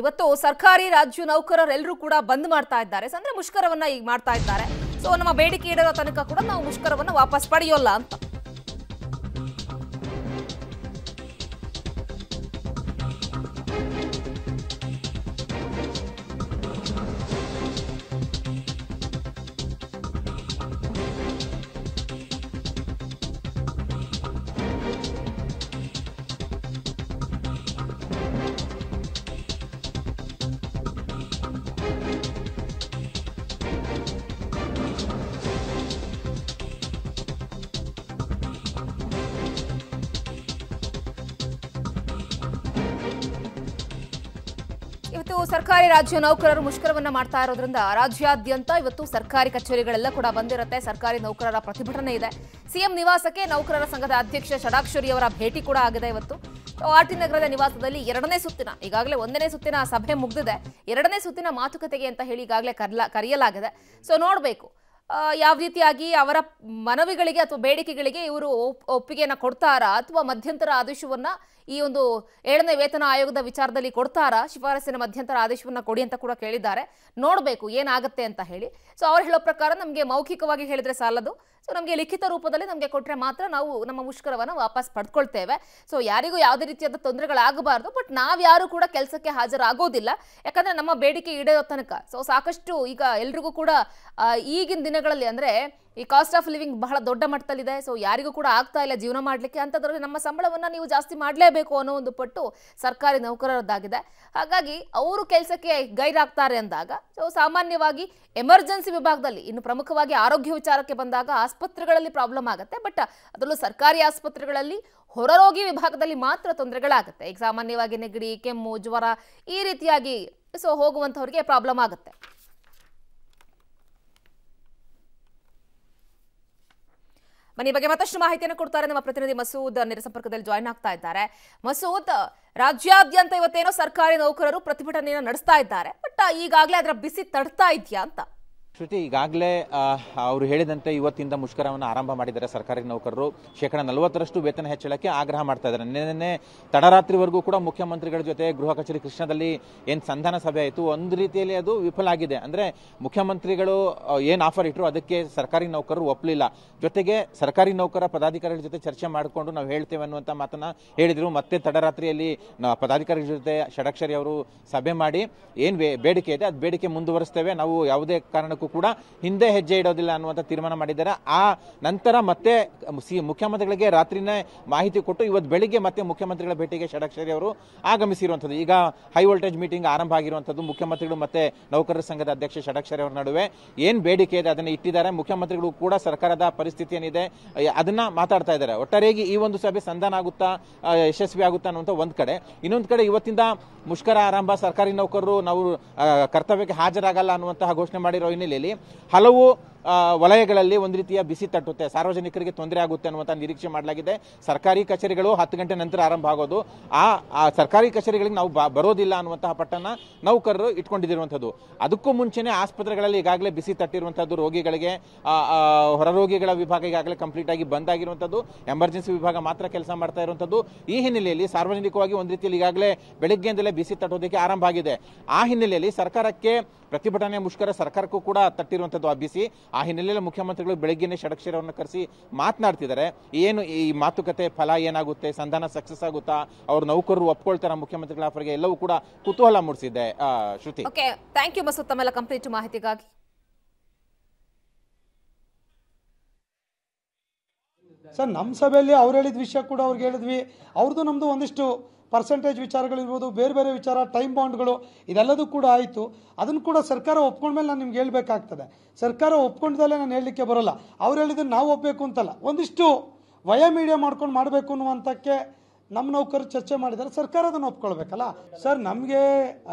ಇವತ್ತು ಸರ್ಕಾರಿ ರಾಜ್ಯ ನೌಕರರೆಲ್ಲರೂ ಕೂಡ ಬಂದ್ ಮಾಡ್ತಾ ಇದ್ದಾರೆ ಅಂದ್ರೆ ಮುಷ್ಕರವನ್ನ ಈಗ ಮಾಡ್ತಾ ಇದ್ದಾರೆ ಸೊ ನಮ್ಮ ಬೇಡಿಕೆ ಇಡೋ ತನಕ ಕೂಡ ನಾವು ಮುಷ್ಕರವನ್ನ ವಾಪಸ್ ಪಡೆಯೋಲ್ಲ ಅಂತ ಸರ್ಕಾರಿ ರಾಜ್ಯ ನೌಕರರು ಮುಷ್ಕರವನ್ನ ಮಾಡ್ತಾ ಇರೋದ್ರಿಂದ ರಾಜ್ಯಾದ್ಯಂತ ಇವತ್ತು ಸರ್ಕಾರಿ ಕಚೇರಿಗಳೆಲ್ಲ ಕೂಡ ಬಂದಿರುತ್ತೆ ಸರ್ಕಾರಿ ನೌಕರರ ಪ್ರತಿಭಟನೆ ಇದೆ ಸಿಎಂ ನಿವಾಸಕ್ಕೆ ನೌಕರರ ಸಂಘದ ಅಧ್ಯಕ್ಷ ಷಡಾಕ್ಷರಿ ಅವರ ಭೇಟಿ ಕೂಡ ಆಗಿದೆ ಇವತ್ತು ಆರ್ಟಿ ನಗರದ ನಿವಾಸದಲ್ಲಿ ಎರಡನೇ ಸುತ್ತಿನ ಈಗಾಗಲೇ ಒಂದನೇ ಸುತ್ತಿನ ಸಭೆ ಮುಗಿದಿದೆ ಎರಡನೇ ಸುತ್ತಿನ ಮಾತುಕತೆಗೆ ಅಂತ ಹೇಳಿ ಈಗಾಗಲೇ ಕರೆಯಲಾಗಿದೆ ಸೊ ನೋಡಬೇಕು ಯಾವ ರೀತಿಯಾಗಿ ಅವರ ಮನವಿಗಳಿಗೆ ಅಥವಾ ಬೇಡಿಕೆಗಳಿಗೆ ಇವರು ಒಪ್ಪಿಗೆಯನ್ನು ಕೊಡ್ತಾರಾ ಅಥವಾ ಮಧ್ಯಂತರ ಆದೇಶವನ್ನು ಈ ಒಂದು ಏಳನೇ ವೇತನ ಆಯೋಗದ ವಿಚಾರದಲ್ಲಿ ಕೊಡ್ತಾರಾ ಶಿಫಾರಸಿನ ಮಧ್ಯಂತರ ಆದೇಶವನ್ನು ಕೊಡಿ ಅಂತ ಕೂಡ ಕೇಳಿದ್ದಾರೆ ನೋಡಬೇಕು ಏನಾಗುತ್ತೆ ಅಂತ ಹೇಳಿ ಸೊ ಅವ್ರು ಹೇಳೋ ಪ್ರಕಾರ ನಮಗೆ ಮೌಖಿಕವಾಗಿ ಹೇಳಿದ್ರೆ ಸಾಲದು ಸೊ ನಮಗೆ ಲಿಖಿತ ರೂಪದಲ್ಲಿ ನಮಗೆ ಕೊಟ್ಟರೆ ಮಾತ್ರ ನಾವು ನಮ್ಮ ಮುಷ್ಕರವನ್ನು ವಾಪಸ್ ಪಡ್ಕೊಳ್ತೇವೆ ಸೊ ಯಾರಿಗೂ ಯಾವುದೇ ರೀತಿಯಾದ ತೊಂದರೆಗಳಾಗಬಾರ್ದು ಬಟ್ ನಾವು ಯಾರು ಕೂಡ ಕೆಲಸಕ್ಕೆ ಹಾಜರಾಗೋದಿಲ್ಲ ಯಾಕಂದರೆ ನಮ್ಮ ಬೇಡಿಕೆ ಈಡೇರೋ ತನಕ ಸೊ ಸಾಕಷ್ಟು ಈಗ ಎಲ್ರಿಗೂ ಕೂಡ ಈಗಿನ ದಿನಗಳಲ್ಲಿ ಅಂದರೆ ಈ ಕಾಸ್ಟ್ ಆಫ್ ಲಿವಿಂಗ್ ಬಹಳ ದೊಡ್ಡ ಮಟ್ಟದಲ್ಲಿದೆ ಸೊ ಯಾರಿಗೂ ಕೂಡ ಆಗ್ತಾ ಇಲ್ಲ ಜೀವನ ಮಾಡಲಿಕ್ಕೆ ಅಂಥದ್ರಲ್ಲಿ ನಮ್ಮ ಸಂಬಳವನ್ನು ನೀವು ಜಾಸ್ತಿ ಮಾಡಲೇಬೇಕು ಅನ್ನೋ ಒಂದು ಪಟ್ಟು ಸರ್ಕಾರಿ ನೌಕರರದ್ದಾಗಿದೆ ಹಾಗಾಗಿ ಅವರು ಕೆಲಸಕ್ಕೆ ಗೈರಾಗ್ತಾರೆ ಅಂದಾಗ ಸೊ ಸಾಮಾನ್ಯವಾಗಿ ಎಮರ್ಜೆನ್ಸಿ ವಿಭಾಗದಲ್ಲಿ ಇನ್ನು ಪ್ರಮುಖವಾಗಿ ಆರೋಗ್ಯ ವಿಚಾರಕ್ಕೆ ಬಂದಾಗ ಆಸ್ಪತ್ರೆಗಳಲ್ಲಿ ಪ್ರಾಬ್ಲಮ್ ಆಗುತ್ತೆ ಬಟ್ ಅದರಲ್ಲೂ ಸರ್ಕಾರಿ ಆಸ್ಪತ್ರೆಗಳಲ್ಲಿ ಹೊರರೋಗಿ ವಿಭಾಗದಲ್ಲಿ ಮಾತ್ರ ತೊಂದರೆಗಳಾಗುತ್ತೆ ಈಗ ಸಾಮಾನ್ಯವಾಗಿ ನೆಗಡಿ ಕೆಮ್ಮು ಜ್ವರ ಈ ರೀತಿಯಾಗಿ ಸೊ ಹೋಗುವಂಥವ್ರಿಗೆ ಪ್ರಾಬ್ಲಮ್ ಆಗುತ್ತೆ ಬನ್ನಿ ಬಗ್ಗೆ ಮತ್ತಷ್ಟು ಮಾಹಿತಿಯನ್ನು ಕೊಡ್ತಾರೆ ನಮ್ಮ ಪ್ರತಿನಿಧಿ ಮಸೂದ್ ನೇರ ಸಂಪರ್ಕದಲ್ಲಿ ಜಾಯಿನ್ ಆಗ್ತಾ ಇದ್ದಾರೆ ಮಸೂದ್ ರಾಜ್ಯಾದ್ಯಂತ ಇವತ್ತೇನೋ ಸರ್ಕಾರಿ ನೌಕರರು ಪ್ರತಿಭಟನೆಯನ್ನು ನಡೆಸ್ತಾ ಇದ್ದಾರೆ ಬಟ್ ಈಗಾಗಲೇ ಅದರ ಬಿಸಿ ತಡ್ತಾ ಇದೆಯಾ ಅಂತ ಶ್ರುತಿ ಈಗಾಗಲೇ ಅವರು ಹೇಳಿದಂತೆ ಇವತ್ತಿಂದ ಮುಷ್ಕರವನ್ನು ಆರಂಭ ಮಾಡಿದ್ದಾರೆ ಸರ್ಕಾರಿ ನೌಕರರು ಶೇಕಡ ನಲವತ್ತರಷ್ಟು ವೇತನ ಹೆಚ್ಚಳಕ್ಕೆ ಆಗ್ರಹ ಮಾಡ್ತಾ ಇದ್ದಾರೆ ನಿನ್ನೆ ತಡರಾತ್ರಿವರೆಗೂ ಕೂಡ ಮುಖ್ಯಮಂತ್ರಿಗಳ ಜೊತೆ ಗೃಹ ಕಚೇರಿ ಕೃಷ್ಣದಲ್ಲಿ ಏನು ಸಂಧಾನ ಸಭೆ ಆಯಿತು ಒಂದು ರೀತಿಯಲ್ಲಿ ಅದು ವಿಫಲ ಆಗಿದೆ ಅಂದರೆ ಮುಖ್ಯಮಂತ್ರಿಗಳು ಏನು ಆಫರ್ ಇಟ್ಟರು ಅದಕ್ಕೆ ಸರ್ಕಾರಿ ನೌಕರರು ಒಪ್ಪಲಿಲ್ಲ ಜೊತೆಗೆ ಸರ್ಕಾರಿ ನೌಕರ ಪದಾಧಿಕಾರಿಗಳ ಜೊತೆ ಚರ್ಚೆ ಮಾಡಿಕೊಂಡು ನಾವು ಹೇಳ್ತೇವೆ ಅನ್ನುವಂಥ ಮಾತನ್ನು ಹೇಳಿದರು ಮತ್ತೆ ತಡರಾತ್ರಿಯಲ್ಲಿ ಪದಾಧಿಕಾರಿಗಳ ಜೊತೆ ಷಡಕ್ಷರಿ ಅವರು ಸಭೆ ಮಾಡಿ ಏನು ಬೇಡಿಕೆ ಇದೆ ಅದು ಬೇಡಿಕೆ ಮುಂದುವರಿಸ್ತೇವೆ ನಾವು ಯಾವುದೇ ಕಾರಣಕ್ಕೂ ಕೂಡ ಹಿಂದೆ ಹೆಜ್ಜೆ ಇಡೋದಿಲ್ಲ ಅನ್ನುವಂಥ ತೀರ್ಮಾನ ಮಾಡಿದ್ದಾರೆ ಆ ನಂತರ ಮತ್ತೆ ಸಿ ಮುಖ್ಯಮಂತ್ರಿಗಳಿಗೆ ರಾತ್ರಿನೇ ಮಾಹಿತಿ ಕೊಟ್ಟು ಇವತ್ತು ಬೆಳಿಗ್ಗೆ ಮತ್ತೆ ಮುಖ್ಯಮಂತ್ರಿಗಳ ಭೇಟಿಗೆ ಷಡಕ್ಷರಿ ಅವರು ಆಗಮಿಸಿರುವಂಥದ್ದು ಈಗ ಹೈ ವೋಲ್ಟೇಜ್ ಮೀಟಿಂಗ್ ಆರಂಭ ಆಗಿರುವಂಥದ್ದು ಮುಖ್ಯಮಂತ್ರಿಗಳು ಮತ್ತೆ ನೌಕರರ ಸಂಘದ ಅಧ್ಯಕ್ಷ ಷಡಕ್ಷರಿ ಅವರ ನಡುವೆ ಏನು ಬೇಡಿಕೆ ಇದೆ ಅದನ್ನು ಇಟ್ಟಿದ್ದಾರೆ ಮುಖ್ಯಮಂತ್ರಿಗಳು ಕೂಡ ಸರ್ಕಾರದ ಪರಿಸ್ಥಿತಿ ಏನಿದೆ ಅದನ್ನ ಮಾತಾಡ್ತಾ ಇದ್ದಾರೆ ಒಟ್ಟಾರೆಯಾಗಿ ಈ ಒಂದು ಸಭೆ ಸಂಧಾನ ಆಗುತ್ತಾ ಯಶಸ್ವಿ ಆಗುತ್ತಾ ಅನ್ನುವಂಥ ಒಂದು ಕಡೆ ಇನ್ನೊಂದು ಕಡೆ ಇವತ್ತಿಂದ ಮುಷ್ಕರ ಆರಂಭ ಸರ್ಕಾರಿ ನೌಕರರು ನಾವು ಕರ್ತವ್ಯಕ್ಕೆ ಹಾಜರಾಗಲ್ಲ ಅನ್ನುವಂತಹ ಘೋಷಣೆ ಮಾಡಿರೋ ಹಿನ್ನೆಲೆ ಮೇಲೆ ಹಲವು ವಲಯಗಳಲ್ಲಿ ಒಂದು ರೀತಿಯ ಬಿಸಿ ತಟ್ಟುತ್ತೆ ಸಾರ್ವಜನಿಕರಿಗೆ ತೊಂದರೆ ಆಗುತ್ತೆ ಅನ್ನುವಂಥ ನಿರೀಕ್ಷೆ ಮಾಡಲಾಗಿದೆ ಸರ್ಕಾರಿ ಕಚೇರಿಗಳು ಹತ್ತು ಗಂಟೆ ನಂತರ ಆರಂಭ ಆಗೋದು ಆ ಸರ್ಕಾರಿ ಕಚೇರಿಗಳಿಗೆ ನಾವು ಬರೋದಿಲ್ಲ ಅನ್ನುವಂತಹ ಪಟ್ಟಣ ನೌಕರರು ಇಟ್ಕೊಂಡಿದ್ದಿರುವಂಥದ್ದು ಅದಕ್ಕೂ ಮುಂಚೆನೆ ಆಸ್ಪತ್ರೆಗಳಲ್ಲಿ ಈಗಾಗಲೇ ಬಿಸಿ ತಟ್ಟಿರುವಂಥದ್ದು ರೋಗಿಗಳಿಗೆ ರೋಗಿಗಳ ವಿಭಾಗ ಈಗಾಗಲೇ ಕಂಪ್ಲೀಟ್ ಆಗಿ ಬಂದ್ ಆಗಿರುವಂಥದ್ದು ಎಮರ್ಜೆನ್ಸಿ ವಿಭಾಗ ಮಾತ್ರ ಕೆಲಸ ಮಾಡ್ತಾ ಇರುವಂಥದ್ದು ಈ ಹಿನ್ನೆಲೆಯಲ್ಲಿ ಸಾರ್ವಜನಿಕವಾಗಿ ಒಂದು ರೀತಿಯಲ್ಲಿ ಈಗಾಗಲೇ ಬೆಳಗ್ಗೆಯಿಂದಲೇ ಬಿಸಿ ತಟ್ಟೋದಕ್ಕೆ ಆರಂಭ ಆಗಿದೆ ಆ ಹಿನ್ನೆಲೆಯಲ್ಲಿ ಸರ್ಕಾರಕ್ಕೆ ಪ್ರತಿಭಟನೆ ಮುಷ್ಕರ ಸರ್ಕಾರಕ್ಕೂ ಕೂಡ ತಟ್ಟಿರುವಂಥದ್ದು ಆ ಬಿಸಿ ಆ ಹಿನ್ನೆಲೆಯಲ್ಲಿ ಮುಖ್ಯಮಂತ್ರಿಗಳು ಬೆಳಗ್ಗೆನೇ ಷಡಕ್ಷರವನ್ನು ಕರೆಸಿ ಮಾತನಾಡ್ತಿದ್ದಾರೆ ಏನು ಈ ಮಾತುಕತೆ ಫಲ ಏನಾಗುತ್ತೆ ಸಂಧಾನ ಸಕ್ಸಸ್ ಆಗುತ್ತಾ ಅವ್ರ ನೌಕರರು ಒಪ್ಕೊಳ್ತಾರ ಮುಖ್ಯಮಂತ್ರಿಗಳ ಆಫರ್ಗೆ ಎಲ್ಲವೂ ಕೂಡ ಕುತೂಹಲ ಮೂಡಿಸಿದ್ದೆ ಶ್ರುತಿ ಥ್ಯಾಂಕ್ ಯು ಮಸೂದ್ ತಮ್ಮೆಲ್ಲ ಕಂಪ್ಲೀಟ್ ಮಾಹಿತಿಗಾಗಿ ಸರ್ ನಮ್ಮ ಸಭೆಯಲ್ಲಿ ಅವ್ರು ಹೇಳಿದ ವಿಷಯ ಕೂಡ ಅವ್ರಿಗೆ ಹೇಳಿದ್ವಿ ಅವ್ರದ್ದು ನಮ್ಮದು ಒಂದಿಷ್ಟು ಪರ್ಸೆಂಟೇಜ್ ವಿಚಾರಗಳಿರ್ಬೋದು ಬೇರೆ ಬೇರೆ ವಿಚಾರ ಟೈಮ್ ಬಾಂಡ್ಗಳು ಇದೆಲ್ಲದೂ ಕೂಡ ಆಯಿತು ಅದನ್ನು ಕೂಡ ಸರ್ಕಾರ ಒಪ್ಕೊಂಡ್ಮೇಲೆ ನಾನು ನಿಮ್ಗೆ ಹೇಳಬೇಕಾಗ್ತದೆ ಸರ್ಕಾರ ಒಪ್ಕೊಂಡ್ದಲ್ಲೇ ನಾನು ಹೇಳಲಿಕ್ಕೆ ಬರೋಲ್ಲ ಅವ್ರು ಹೇಳಿದ್ರೆ ನಾವು ಒಪ್ಪಬೇಕು ಅಂತಲ್ಲ ಒಂದಿಷ್ಟು ವಯ ಮೀಡಿಯಾ ಮಾಡ್ಕೊಂಡು ಮಾಡಬೇಕು ಅನ್ನುವಂಥಕ್ಕೆ ನಮ್ಮ ನೌಕರರು ಚರ್ಚೆ ಮಾಡಿದ್ದಾರೆ ಸರ್ಕಾರ ಅದನ್ನು ಒಪ್ಕೊಳ್ಬೇಕಲ್ಲ ಸರ್ ನಮಗೆ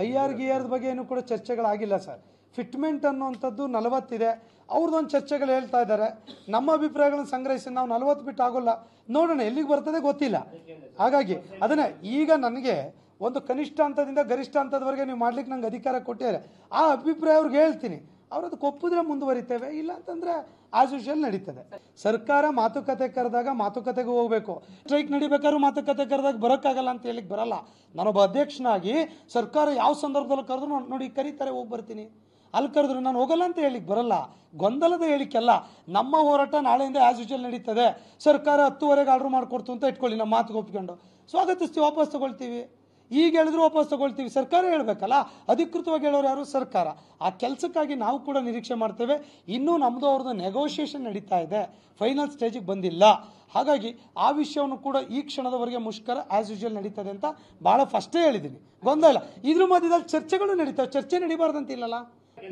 ಐ ಆರ್ ಗಿ ಆರ್ ಬಗ್ಗೆ ಏನೂ ಕೂಡ ಚರ್ಚೆಗಳಾಗಿಲ್ಲ ಸರ್ ಫಿಟ್ಮೆಂಟ್ ಅನ್ನುವಂಥದ್ದು ನಲವತ್ತಿದೆ ಅವ್ರದ್ದೊಂದು ಚರ್ಚೆಗಳು ಹೇಳ್ತಾ ಇದ್ದಾರೆ ನಮ್ಮ ಅಭಿಪ್ರಾಯಗಳನ್ನು ಸಂಗ್ರಹಿಸಿ ನಾವು ನಲವತ್ತು ಬಿಟ್ಟು ಆಗೋಲ್ಲ ನೋಡೋಣ ಎಲ್ಲಿಗೆ ಬರ್ತದೆ ಗೊತ್ತಿಲ್ಲ ಹಾಗಾಗಿ ಅದನ್ನೇ ಈಗ ನನಗೆ ಒಂದು ಕನಿಷ್ಠ ಹಂತದಿಂದ ಗರಿಷ್ಠ ಹಂತದವರೆಗೆ ನೀವು ಮಾಡ್ಲಿಕ್ಕೆ ನಂಗೆ ಅಧಿಕಾರ ಕೊಟ್ಟಿದ್ದಾರೆ ಆ ಅಭಿಪ್ರಾಯ ಅವ್ರಿಗೆ ಹೇಳ್ತೀನಿ ಅವ್ರದ್ದು ಕೊಪ್ಪಿದ್ರೆ ಮುಂದುವರಿತೇವೆ ಇಲ್ಲ ಅಂತಂದರೆ ಆಸ್ ಯೂಶಲ್ ನಡೀತದೆ ಸರ್ಕಾರ ಮಾತುಕತೆ ಕರೆದಾಗ ಮಾತುಕತೆಗೆ ಹೋಗಬೇಕು ಸ್ಟ್ರೈಕ್ ನಡಿಬೇಕಾದ್ರೂ ಮಾತುಕತೆ ಕರೆದಾಗ ಬರೋಕ್ಕಾಗಲ್ಲ ಅಂತ ಹೇಳಿಕ್ಕೆ ಬರಲ್ಲ ನಾನೊಬ್ಬ ಅಧ್ಯಕ್ಷನಾಗಿ ಸರ್ಕಾರ ಯಾವ ಸಂದರ್ಭದಲ್ಲಿ ಕರೆದ್ರು ನೋಡಿ ಕರೀತಾರೆ ಹೋಗಿ ಬರ್ತೀನಿ ಅಲ್ಲಿ ಕರೆದ್ರು ನಾನು ಹೋಗಲ್ಲ ಅಂತ ಹೇಳಿಕ್ ಬರಲ್ಲ ಗೊಂದಲದ ಹೇಳಿಕೆಲ್ಲ ನಮ್ಮ ಹೋರಾಟ ನಾಳೆಯಿಂದ ಆ್ಯಸ್ ಯೂಶಲ್ ನಡೀತದೆ ಸರ್ಕಾರ ಹತ್ತುವರೆಗೆ ಆರ್ಡ್ರ್ ಮಾಡಿಕೊಡ್ತು ಅಂತ ಇಟ್ಕೊಳ್ಳಿ ನಮ್ಮ ಮಾತಿಗೆ ಒಪ್ಕೊಂಡು ಸ್ವಾಗತಿಸ್ತೀವಿ ವಾಪಸ್ ತಗೊಳ್ತೀವಿ ಈಗ ಹೇಳಿದ್ರು ವಾಪಸ್ ತಗೊಳ್ತೀವಿ ಸರ್ಕಾರ ಹೇಳಬೇಕಲ್ಲ ಅಧಿಕೃತವಾಗಿ ಹೇಳೋರು ಯಾರು ಸರ್ಕಾರ ಆ ಕೆಲಸಕ್ಕಾಗಿ ನಾವು ಕೂಡ ನಿರೀಕ್ಷೆ ಮಾಡ್ತೇವೆ ಇನ್ನೂ ನಮ್ಮದು ಅವ್ರದ್ದು ನೆಗೋಷಿಯೇಷನ್ ನಡೀತಾ ಇದೆ ಫೈನಲ್ ಸ್ಟೇಜಿಗೆ ಬಂದಿಲ್ಲ ಹಾಗಾಗಿ ಆ ವಿಷಯವನ್ನು ಕೂಡ ಈ ಕ್ಷಣದವರೆಗೆ ಮುಷ್ಕರ ಆ್ಯಸ್ ಯೂಶಲ್ ನಡೀತದೆ ಅಂತ ಭಾಳ ಫಸ್ಟೇ ಹೇಳಿದ್ದೀನಿ ಗೊಂದಲ ಇದ್ರ ಮಧ್ಯದಲ್ಲಿ ಚರ್ಚೆಗಳು ನಡೀತಾವೆ ಚರ್ಚೆ ನಡೀಬಾರ್ದಂತಿಲ್ಲಲ್ಲ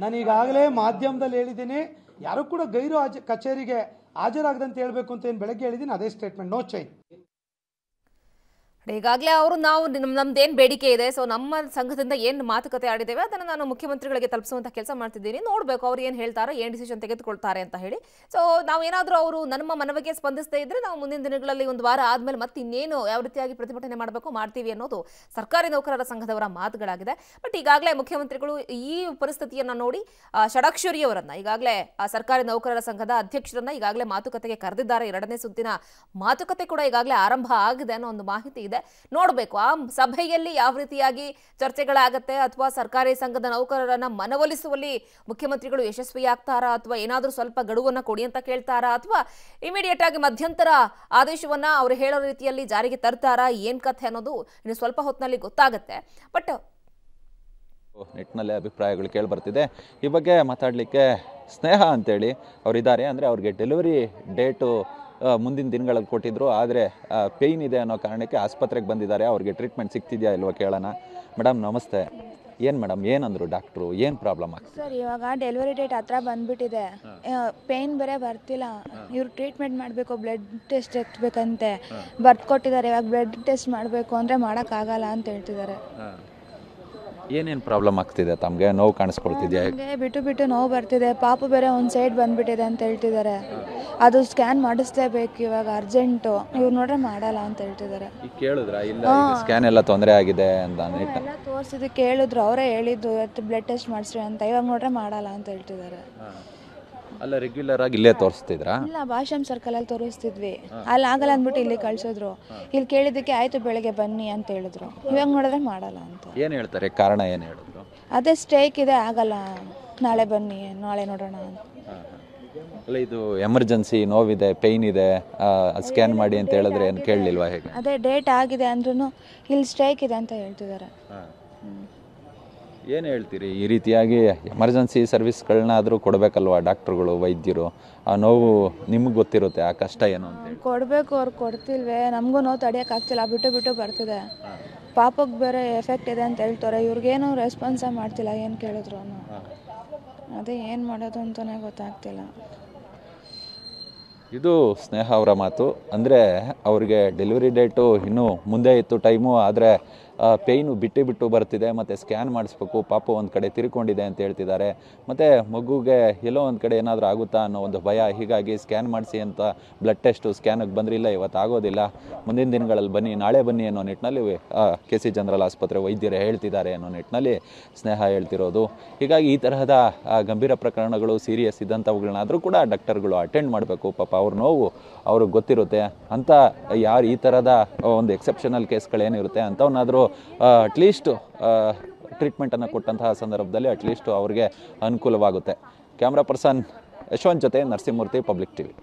ನಾನೀಗಾಗಲೇ ಮಾಧ್ಯಮದಲ್ಲಿ ಹೇಳಿದ್ದೀನಿ ಯಾರು ಕೂಡ ಗೈರು ಕಚೇರಿಗೆ ಹಾಜರಾಗದಂತ ಹೇಳಬೇಕು ಅಂತ ಏನು ಬೆಳಗ್ಗೆ ಹೇಳಿದ್ದೀನಿ ಅದೇ ಸ್ಟೇಟ್ಮೆಂಟ್ ನೋ ಚೈನ್ ಈಗಾಗಲೇ ಅವರು ನಾವು ಏನು ಬೇಡಿಕೆ ಇದೆ ಸೊ ನಮ್ಮ ಸಂಘದಿಂದ ಏನು ಮಾತುಕತೆ ಆಡಿದ್ದೇವೆ ಅದನ್ನು ನಾನು ಮುಖ್ಯಮಂತ್ರಿಗಳಿಗೆ ತಲುಪಿಸುವಂಥ ಕೆಲಸ ಮಾಡ್ತಿದ್ದೀನಿ ನೋಡಬೇಕು ಅವ್ರು ಏನು ಹೇಳ್ತಾರೆ ಏನು ಡಿಸಿಷನ್ ತೆಗೆದುಕೊಳ್ತಾರೆ ಅಂತ ಹೇಳಿ ಸೊ ನಾವು ಏನಾದರೂ ಅವರು ನಮ್ಮ ಮನವಿಗೆ ಸ್ಪಂದಿಸದೇ ಇದ್ದರೆ ನಾವು ಮುಂದಿನ ದಿನಗಳಲ್ಲಿ ಒಂದು ವಾರ ಆದಮೇಲೆ ಮತ್ತೆ ಇನ್ನೇನು ಯಾವ ರೀತಿಯಾಗಿ ಪ್ರತಿಭಟನೆ ಮಾಡಬೇಕು ಮಾಡ್ತೀವಿ ಅನ್ನೋದು ಸರ್ಕಾರಿ ನೌಕರರ ಸಂಘದವರ ಮಾತುಗಳಾಗಿದೆ ಬಟ್ ಈಗಾಗಲೇ ಮುಖ್ಯಮಂತ್ರಿಗಳು ಈ ಪರಿಸ್ಥಿತಿಯನ್ನು ನೋಡಿ ಷಡಕ್ಷರಿಯವರನ್ನು ಈಗಾಗಲೇ ಸರ್ಕಾರಿ ನೌಕರರ ಸಂಘದ ಅಧ್ಯಕ್ಷರನ್ನ ಈಗಾಗಲೇ ಮಾತುಕತೆಗೆ ಕರೆದಿದ್ದಾರೆ ಎರಡನೇ ಸುತ್ತಿನ ಮಾತುಕತೆ ಕೂಡ ಈಗಾಗಲೇ ಆರಂಭ ಆಗಿದೆ ಅನ್ನೋ ಒಂದು ಮಾಹಿತಿ ಇದೆ ಇದೆ ನೋಡಬೇಕು ಆ ಸಭೆಯಲ್ಲಿ ಯಾವ ರೀತಿಯಾಗಿ ಚರ್ಚೆಗಳಾಗತ್ತೆ ಅಥವಾ ಸರ್ಕಾರಿ ಸಂಘದ ನೌಕರರನ್ನ ಮನವೊಲಿಸುವಲ್ಲಿ ಮುಖ್ಯಮಂತ್ರಿಗಳು ಯಶಸ್ವಿಯಾಗ್ತಾರಾ ಅಥವಾ ಏನಾದರೂ ಸ್ವಲ್ಪ ಗಡುವನ್ನ ಕೊಡಿ ಅಂತ ಕೇಳ್ತಾರಾ ಅಥವಾ ಇಮಿಡಿಯೇಟ್ ಆಗಿ ಮಧ್ಯಂತರ ಆದೇಶವನ್ನ ಅವರು ಹೇಳೋ ರೀತಿಯಲ್ಲಿ ಜಾರಿಗೆ ತರ್ತಾರಾ ಏನ್ ಕಥೆ ಅನ್ನೋದು ಇನ್ನು ಸ್ವಲ್ಪ ಹೊತ್ತಿನಲ್ಲಿ ಗೊತ್ತಾಗುತ್ತೆ ಬಟ್ ನಿಟ್ಟಿನಲ್ಲಿ ಅಭಿಪ್ರಾಯಗಳು ಕೇಳಿ ಬರ್ತಿದೆ ಈ ಬಗ್ಗೆ ಮಾತಾಡಲಿಕ್ಕೆ ಸ್ನೇಹ ಅಂತೇಳಿ ಅವರಿದ್ದಾರೆ ಅಂದರೆ ಅವ್ರಿಗೆ ಡೆಲಿವರಿ ಡೇಟು ಮುಂದಿನ ದಿನಗಳಲ್ಲಿ ಕೊಟ್ಟಿದ್ದರು ಆದರೆ ಪೇಯ್ನ್ ಇದೆ ಅನ್ನೋ ಕಾರಣಕ್ಕೆ ಆಸ್ಪತ್ರೆಗೆ ಬಂದಿದ್ದಾರೆ ಅವ್ರಿಗೆ ಟ್ರೀಟ್ಮೆಂಟ್ ಸಿಗ್ತಿದೆಯಾ ಇಲ್ವೋ ಕೇಳೋಣ ಮೇಡಮ್ ನಮಸ್ತೆ ಏನು ಮೇಡಮ್ ಏನಂದರು ಡಾಕ್ಟ್ರು ಏನು ಪ್ರಾಬ್ಲಮ್ ಆಗ್ತದೆ ಸರ್ ಇವಾಗ ಡೆಲಿವರಿ ಡೇಟ್ ಹತ್ರ ಬಂದ್ಬಿಟ್ಟಿದೆ ಪೇಯ್ನ್ ಬೇರೆ ಬರ್ತಿಲ್ಲ ಇವ್ರು ಟ್ರೀಟ್ಮೆಂಟ್ ಮಾಡಬೇಕು ಬ್ಲಡ್ ಟೆಸ್ಟ್ ಎತ್ತಬೇಕಂತೆ ಕೊಟ್ಟಿದ್ದಾರೆ ಇವಾಗ ಬ್ಲಡ್ ಟೆಸ್ಟ್ ಮಾಡಬೇಕು ಅಂದರೆ ಮಾಡೋಕ್ಕಾಗಲ್ಲ ಅಂತ ಹೇಳ್ತಿದ್ದಾರೆ ಏನೇನು ಪ್ರಾಬ್ಲಮ್ ಆಗ್ತಿದೆ ತಮಗೆ ನೋವು ಕಾಣಿಸ್ಕೊಳ್ತಿದೆಯಾ ಬಿಟ್ಟು ಬಿಟ್ಟು ನೋವು ಬರ್ತಿದೆ ಪಾಪ ಬೇರೆ ಒಂದು ಸೈಡ್ ಬಂದ್ಬಿಟ್ಟಿದೆ ಅಂತ ಹೇಳ್ತಿದ್ದಾರೆ ಅದು ಸ್ಕ್ಯಾನ್ ಮಾಡಿಸ್ಲೇಬೇಕು ಇವಾಗ ಅರ್ಜೆಂಟು ಇವ್ರು ನೋಡ್ರೆ ಮಾಡಲ್ಲ ಅಂತ ಹೇಳ್ತಿದ್ದಾರೆ ಸ್ಕ್ಯಾನ್ ಎಲ್ಲ ತೊಂದರೆ ಆಗಿದೆ ಅಂತ ನಿಟ್ಟ ತೋರಿಸಿದ್ರು ತೋರಿಸಿದ್ದು ಕೇಳಿದ್ರು ಅವರೇ ಹೇಳಿದ್ದು ಇವತ್ತು ಬ್ಲಡ್ ಟೆಸ್ಟ್ ಮಾಡಿಸ್ರಿ ಅಂತ ಇವಾಗ ನೋಡ್ರೆ ಮಾಡಲ್ಲ ಅಂತ ಹೇಳ್ತಿದ್ದಾರೆ ಅಲ್ಲ ರೆಗ್ಯುಲರ್ ಆಗಿ ಇಲ್ಲೇ ತೋರಿಸ್ತಿದ್ರ ಇಲ್ಲ ಸರ್ಕಲ್ ಸರ್ಕಲಲ್ಲಿ ತೋರಿಸ್ತಿದ್ವಿ ಅಲ್ಲಿ ಆಗಲ್ಲ ಅಂದ್ಬಿಟ್ಟು ಇಲ್ಲಿ ಕಳ್ಸಿದ್ರು ಇಲ್ಲಿ ಕೇಳಿದ್ದಕ್ಕೆ ಆಯಿತು ಬೆಳಗ್ಗೆ ಬನ್ನಿ ಅಂತ ಹೇಳಿದ್ರು ಇವಾಗ ನೋಡಿದ್ರೆ ಮಾಡಲ್ಲ ಅಂತ ಏನು ಹೇಳ್ತಾರೆ ಕಾರಣ ಏನು ಹೇಳಿದ್ರು ಅದೇ ಸ್ಟೇಕ್ ಇದೆ ಆಗಲ್ಲ ನಾಳೆ ಬನ್ನಿ ನಾಳೆ ನೋಡೋಣ ಅಂತ ಅಲ್ಲ ಇದು ಎಮರ್ಜೆನ್ಸಿ ನೋವಿದೆ ಪೇಯ್ನ್ ಇದೆ ಸ್ಕ್ಯಾನ್ ಮಾಡಿ ಅಂತ ಹೇಳಿದ್ರೆ ಏನು ಕೇಳಲಿಲ್ವಾ ಹೇಗೆ ಅದೇ ಡೇಟ್ ಆಗಿದೆ ಅಂದ್ರೂ ಇಲ್ಲಿ ಸ್ಟ್ರೈಕ್ ಇದೆ ಅಂತ ಹೇಳ್ತಿದ್ದಾರೆ ಏನು ಹೇಳ್ತೀರಿ ಈ ರೀತಿಯಾಗಿ ಎಮರ್ಜೆನ್ಸಿ ಆದರೂ ಕೊಡಬೇಕಲ್ವಾ ಡಾಕ್ಟ್ರುಗಳು ವೈದ್ಯರು ಆ ನೋವು ನಿಮ್ಗೆ ಗೊತ್ತಿರುತ್ತೆ ಆ ಕಷ್ಟ ಏನು ಅಂತ ಕೊಡಬೇಕು ಅವ್ರು ಕೊಡ್ತಿಲ್ವೇ ನಮಗೂ ನೋವು ತಡೆಯೋಕ್ಕಾಗ್ತಿಲ್ಲ ಬಿಟ್ಟು ಬಿಟ್ಟು ಬರ್ತಿದೆ ಪಾಪಕ್ಕೆ ಬೇರೆ ಎಫೆಕ್ಟ್ ಇದೆ ಅಂತ ಹೇಳ್ತಾರೆ ಇವ್ರಿಗೇನು ರೆಸ್ಪಾನ್ಸೇ ಮಾಡ್ತಿಲ್ಲ ಏನು ಕೇಳಿದ್ರು ಅದೇ ಏನು ಮಾಡೋದು ಅಂತಲೇ ಗೊತ್ತಾಗ್ತಿಲ್ಲ ಇದು ಸ್ನೇಹ ಅವರ ಮಾತು ಅಂದರೆ ಅವರಿಗೆ ಡೆಲಿವರಿ ಡೇಟು ಇನ್ನೂ ಮುಂದೆ ಇತ್ತು ಟೈಮು ಆದರೆ ಪೇಯ್ನು ಬಿಟ್ಟು ಬಿಟ್ಟು ಬರ್ತಿದೆ ಮತ್ತು ಸ್ಕ್ಯಾನ್ ಮಾಡಿಸ್ಬೇಕು ಪಾಪ ಒಂದು ಕಡೆ ತಿರ್ಕೊಂಡಿದೆ ಅಂತ ಹೇಳ್ತಿದ್ದಾರೆ ಮತ್ತು ಮಗುಗೆ ಎಲ್ಲೋ ಒಂದು ಕಡೆ ಏನಾದರೂ ಆಗುತ್ತಾ ಅನ್ನೋ ಒಂದು ಭಯ ಹೀಗಾಗಿ ಸ್ಕ್ಯಾನ್ ಮಾಡಿಸಿ ಅಂತ ಬ್ಲಡ್ ಟೆಸ್ಟು ಸ್ಕ್ಯಾನಿಗೆ ಬಂದಿಲ್ಲ ಇವತ್ತು ಆಗೋದಿಲ್ಲ ಮುಂದಿನ ದಿನಗಳಲ್ಲಿ ಬನ್ನಿ ನಾಳೆ ಬನ್ನಿ ಅನ್ನೋ ನಿಟ್ಟಿನಲ್ಲಿ ಕೆ ಸಿ ಜನರಲ್ ಆಸ್ಪತ್ರೆ ವೈದ್ಯರು ಹೇಳ್ತಿದ್ದಾರೆ ಅನ್ನೋ ನಿಟ್ಟಿನಲ್ಲಿ ಸ್ನೇಹ ಹೇಳ್ತಿರೋದು ಹೀಗಾಗಿ ಈ ತರಹದ ಗಂಭೀರ ಪ್ರಕರಣಗಳು ಸೀರಿಯಸ್ ಇದ್ದಂಥವುಗಳನ್ನಾದರೂ ಕೂಡ ಡಾಕ್ಟರ್ಗಳು ಅಟೆಂಡ್ ಮಾಡಬೇಕು ಪಾಪ ಅವ್ರ ನೋವು ಅವ್ರಿಗೆ ಗೊತ್ತಿರುತ್ತೆ ಅಂತ ಯಾರು ಈ ಥರದ ಒಂದು ಎಕ್ಸೆಪ್ಷನಲ್ ಕೇಸ್ಗಳೇನಿರುತ್ತೆ ಅಂಥವನ್ನಾದರೂ ಅಟ್ಲೀಸ್ಟ್ ಟ್ರೀಟ್ಮೆಂಟನ್ನು ಕೊಟ್ಟಂತಹ ಸಂದರ್ಭದಲ್ಲಿ ಅಟ್ಲೀಸ್ಟ್ ಅವರಿಗೆ ಅನುಕೂಲವಾಗುತ್ತೆ ಕ್ಯಾಮ್ರಾ ಪರ್ಸನ್ ಯಶವಂತ್ ಜೊತೆ ನರಸಿಂಹಮೂರ್ತಿ ಪಬ್ಲಿಕ್ ಟಿವಿ